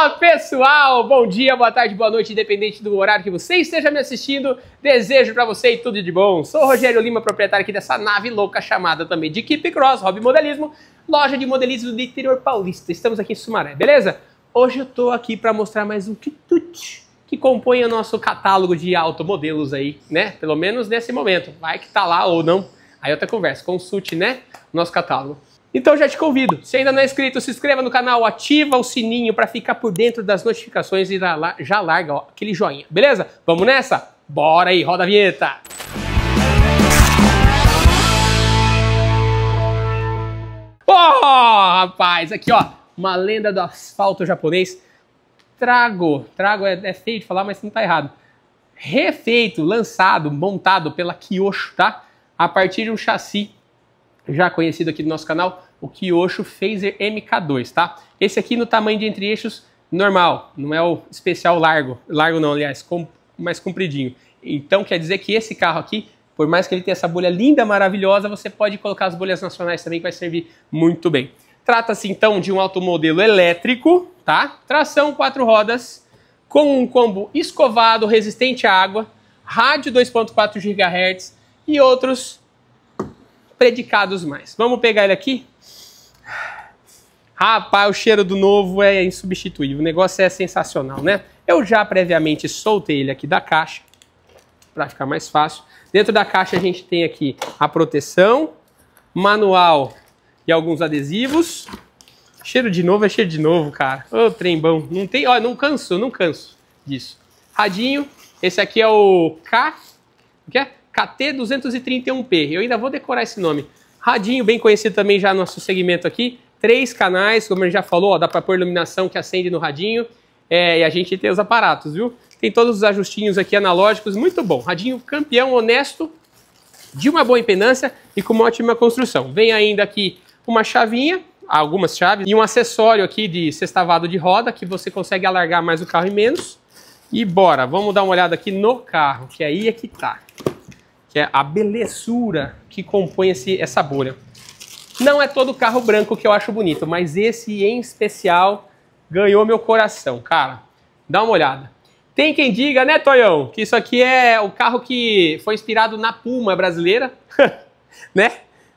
Fala pessoal, bom dia, boa tarde, boa noite, independente do horário que você esteja me assistindo. Desejo para você tudo de bom. Sou Rogério Lima, proprietário aqui dessa nave louca chamada também de Keep Cross, Hobby Modelismo, loja de modelismo do interior paulista. Estamos aqui em Sumaré, beleza? Hoje eu tô aqui para mostrar mais um tutut que compõe o nosso catálogo de automodelos aí, né? Pelo menos nesse momento. Vai que tá lá ou não. Aí outra conversa, consulte, né? Nosso catálogo. Então já te convido, se ainda não é inscrito, se inscreva no canal, ativa o sininho para ficar por dentro das notificações e já larga ó, aquele joinha, beleza? Vamos nessa? Bora aí, roda a vinheta! Oh, rapaz, aqui ó, uma lenda do asfalto japonês. Trago, trago é, é feio de falar, mas não tá errado. Refeito, lançado, montado pela Kyosho, tá? A partir de um chassi já conhecido aqui do nosso canal, o Kyosho Phaser MK2, tá? Esse aqui no tamanho de entre eixos normal, não é o especial largo, largo não, aliás, com, mais compridinho. Então quer dizer que esse carro aqui, por mais que ele tenha essa bolha linda, maravilhosa, você pode colocar as bolhas nacionais também que vai servir muito bem. Trata-se então de um automodelo elétrico, tá? Tração quatro rodas, com um combo escovado, resistente à água, rádio 2.4 GHz e outros predicados mais. Vamos pegar ele aqui? Rapaz, o cheiro do novo é insubstituível. O negócio é sensacional, né? Eu já previamente soltei ele aqui da caixa, para ficar mais fácil. Dentro da caixa a gente tem aqui a proteção, manual e alguns adesivos. Cheiro de novo é cheiro de novo, cara. Ô, trembão. trem bom. Não tem, Olha, não canso, não canso disso. Radinho, esse aqui é o K, o que é? KT231P. Eu ainda vou decorar esse nome. Radinho bem conhecido também já no nosso segmento aqui. Três canais, como ele já falou, ó, dá para pôr iluminação que acende no radinho. É, e a gente tem os aparatos, viu? Tem todos os ajustinhos aqui analógicos, muito bom. Radinho campeão, honesto, de uma boa impedância e com uma ótima construção. Vem ainda aqui uma chavinha, algumas chaves, e um acessório aqui de sextavado de roda, que você consegue alargar mais o carro e menos. E bora, vamos dar uma olhada aqui no carro, que aí é que tá que é a belezura que compõe esse, essa bolha. Não é todo carro branco que eu acho bonito, mas esse em especial ganhou meu coração, cara. Dá uma olhada. Tem quem diga, né, Toyão, que isso aqui é o carro que foi inspirado na Puma brasileira, né?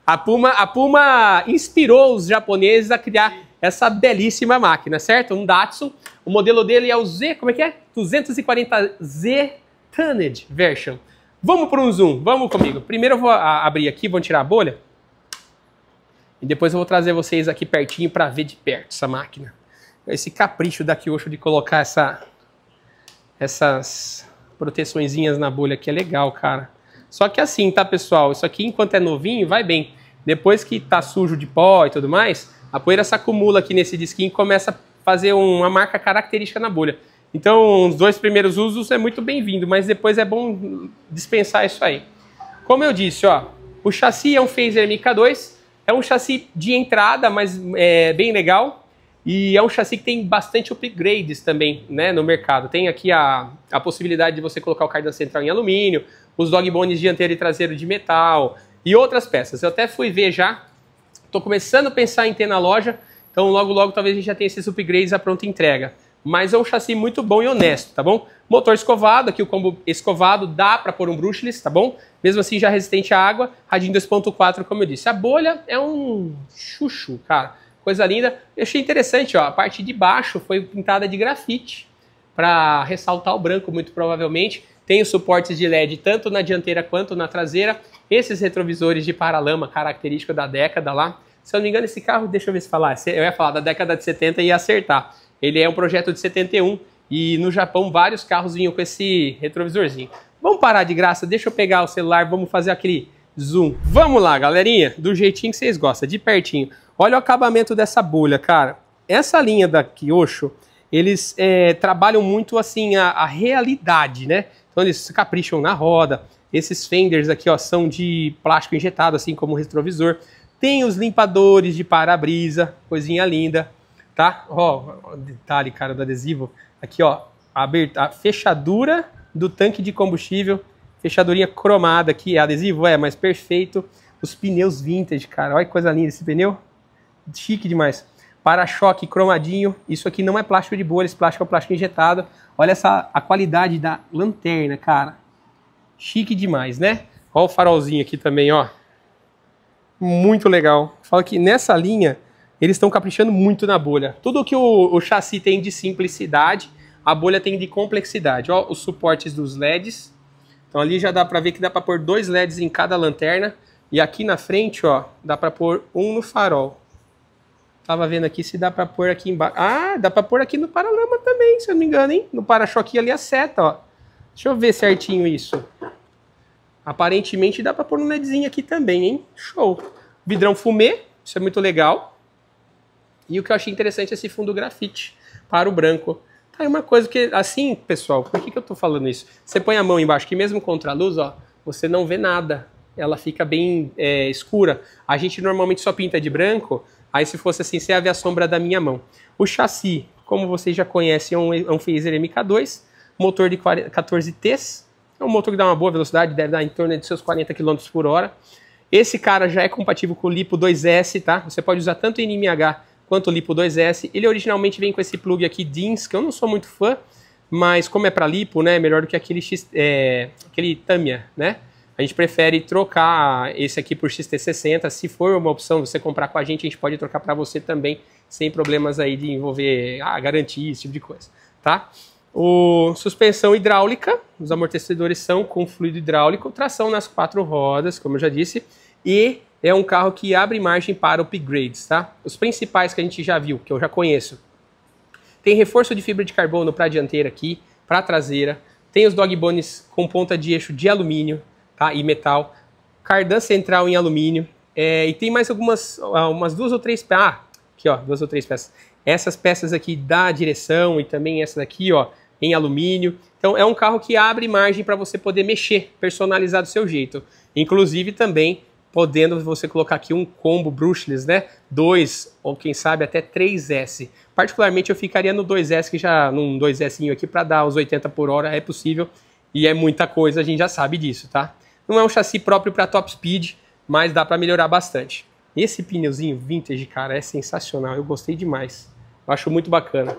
A Puma, a Puma inspirou os japoneses a criar essa belíssima máquina, certo? Um Datsun. O modelo dele é o Z, como é que é? 240Z Tonnage Version. Vamos para um zoom, vamos comigo. Primeiro eu vou abrir aqui, vou tirar a bolha. E depois eu vou trazer vocês aqui pertinho para ver de perto essa máquina. Esse capricho da Kyosho de colocar essa, essas proteçõezinhas na bolha aqui é legal, cara. Só que assim, tá, pessoal? Isso aqui, enquanto é novinho, vai bem. Depois que tá sujo de pó e tudo mais, a poeira se acumula aqui nesse disquinho e começa a fazer uma marca característica na bolha. Então, os dois primeiros usos é muito bem-vindo, mas depois é bom dispensar isso aí. Como eu disse, ó, o chassi é um Phaser MK2, é um chassi de entrada, mas é bem legal. E é um chassi que tem bastante upgrades também né, no mercado. Tem aqui a, a possibilidade de você colocar o cardan central em alumínio, os dog bones dianteiro e traseiro de metal e outras peças. Eu até fui ver já, estou começando a pensar em ter na loja, então logo logo talvez a gente já tenha esses upgrades à pronta entrega mas é um chassi muito bom e honesto, tá bom? Motor escovado, aqui o combo escovado dá para pôr um brushless, tá bom? Mesmo assim já resistente à água, radinho 2.4, como eu disse. A bolha é um chuchu, cara. Coisa linda. Eu achei interessante, ó, a parte de baixo foi pintada de grafite para ressaltar o branco, muito provavelmente. Tem os suportes de LED tanto na dianteira quanto na traseira. Esses retrovisores de paralama, característico da década lá. Se eu não me engano, esse carro, deixa eu ver se falar, eu ia falar da década de 70 e ia acertar ele é um projeto de 71 e no Japão vários carros vinham com esse retrovisorzinho. Vamos parar de graça, deixa eu pegar o celular, vamos fazer aquele zoom. Vamos lá, galerinha, do jeitinho que vocês gostam, de pertinho. Olha o acabamento dessa bolha, cara. Essa linha da Kyosho, eles é, trabalham muito assim a, a realidade, né? Então eles capricham na roda. Esses fenders aqui ó, são de plástico injetado, assim como o retrovisor. Tem os limpadores de para-brisa, coisinha linda tá? Ó, detalhe, cara, do adesivo. Aqui, ó, a, fechadura do tanque de combustível, fechadurinha cromada aqui, é adesivo? É, mas perfeito. Os pneus vintage, cara, olha que coisa linda esse pneu. Chique demais. Para-choque cromadinho, isso aqui não é plástico de bolha, esse plástico é plástico injetado. Olha essa, a qualidade da lanterna, cara. Chique demais, né? Olha o farolzinho aqui também, ó. Muito legal. Fala que nessa linha eles estão caprichando muito na bolha. Tudo que o, o, chassi tem de simplicidade, a bolha tem de complexidade. Ó, os suportes dos LEDs. Então ali já dá para ver que dá para pôr dois LEDs em cada lanterna. E aqui na frente, ó, dá para pôr um no farol. Tava vendo aqui se dá para pôr aqui embaixo. Ah, dá para pôr aqui no paralama também, se eu não me engano, hein? No para-choque ali a seta, ó. Deixa eu ver certinho isso. Aparentemente dá para pôr um LEDzinho aqui também, hein? Show. Vidrão fumê, isso é muito legal. E o que eu achei interessante é esse fundo grafite para o branco. Tá, é uma coisa que, assim, pessoal, por que, que eu estou falando isso? Você põe a mão embaixo, que mesmo contra a luz, ó, você não vê nada. Ela fica bem é, escura. A gente normalmente só pinta de branco, aí se fosse assim, você ia ver a sombra da minha mão. O chassi, como vocês já conhecem, é um, é um Phaser MK2, motor de 14 Ts, é um motor que dá uma boa velocidade, deve dar em torno de seus 40 km por hora. Esse cara já é compatível com o Lipo 2S, tá? Você pode usar tanto em NMH quanto o Lipo 2S. Ele originalmente vem com esse plug aqui DINS, que eu não sou muito fã, mas como é para Lipo, né, melhor do que aquele, X, é, aquele Tamiya, né? A gente prefere trocar esse aqui por XT60. Se for uma opção você comprar com a gente, a gente pode trocar para você também, sem problemas aí de envolver a ah, garantia, esse tipo de coisa, tá? O suspensão hidráulica, os amortecedores são com fluido hidráulico, tração nas quatro rodas, como eu já disse, e é um carro que abre margem para upgrades, tá? Os principais que a gente já viu, que eu já conheço. Tem reforço de fibra de carbono para a dianteira aqui, para a traseira. Tem os dog bones com ponta de eixo de alumínio tá? e metal. Cardan central em alumínio. É, e tem mais algumas, ah, umas duas ou três peças. Ah, aqui ó, duas ou três peças. Essas peças aqui da direção e também essa daqui ó, em alumínio. Então é um carro que abre margem para você poder mexer, personalizar do seu jeito. Inclusive também podendo você colocar aqui um combo brushless, né? 2 ou quem sabe até 3S. Particularmente eu ficaria no 2S, que já num 2S aqui para dar os 80 por hora é possível e é muita coisa, a gente já sabe disso, tá? Não é um chassi próprio para top speed, mas dá para melhorar bastante. Esse pneuzinho vintage, cara, é sensacional, eu gostei demais. Eu acho muito bacana.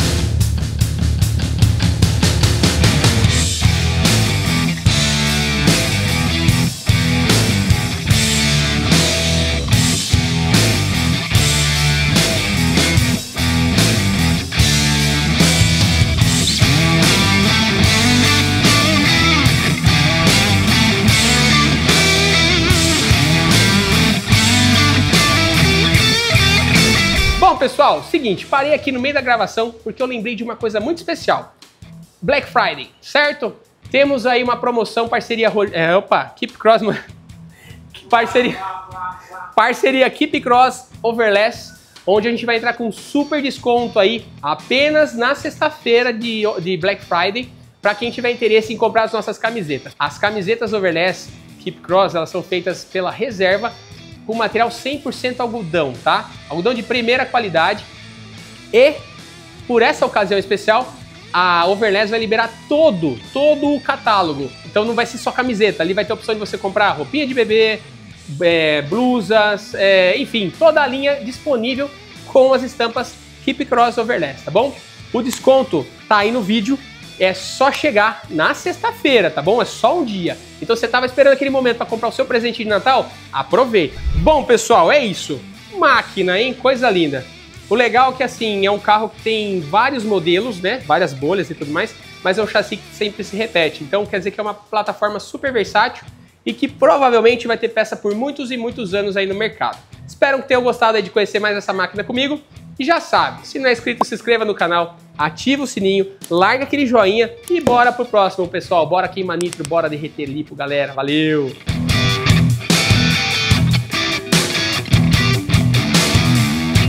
Pessoal, seguinte, parei aqui no meio da gravação porque eu lembrei de uma coisa muito especial. Black Friday, certo? Temos aí uma promoção, parceria... É, opa, Keep Cross... parceria... parceria Keep Cross Overless, onde a gente vai entrar com super desconto aí apenas na sexta-feira de, de Black Friday para quem tiver interesse em comprar as nossas camisetas. As camisetas Overless Keep Cross, elas são feitas pela reserva com material 100% algodão, tá? Algodão de primeira qualidade. E por essa ocasião especial, a Overless vai liberar todo, todo o catálogo. Então não vai ser só camiseta, ali vai ter a opção de você comprar roupinha de bebê, é, blusas, é, enfim, toda a linha disponível com as estampas Hip Cross Overless, tá bom? O desconto tá aí no vídeo, é só chegar na sexta-feira, tá bom? É só um dia. Então você estava esperando aquele momento para comprar o seu presente de Natal? Aproveita. Bom, pessoal, é isso. Máquina, hein? Coisa linda. O legal é que assim, é um carro que tem vários modelos, né? Várias bolhas e tudo mais, mas é um chassi que sempre se repete. Então quer dizer que é uma plataforma super versátil e que provavelmente vai ter peça por muitos e muitos anos aí no mercado. Espero que tenham gostado de conhecer mais essa máquina comigo. E já sabe, se não é inscrito, se inscreva no canal, ativa o sininho, larga aquele joinha e bora pro próximo, pessoal. Bora queimar nitro, bora derreter lipo, galera. Valeu!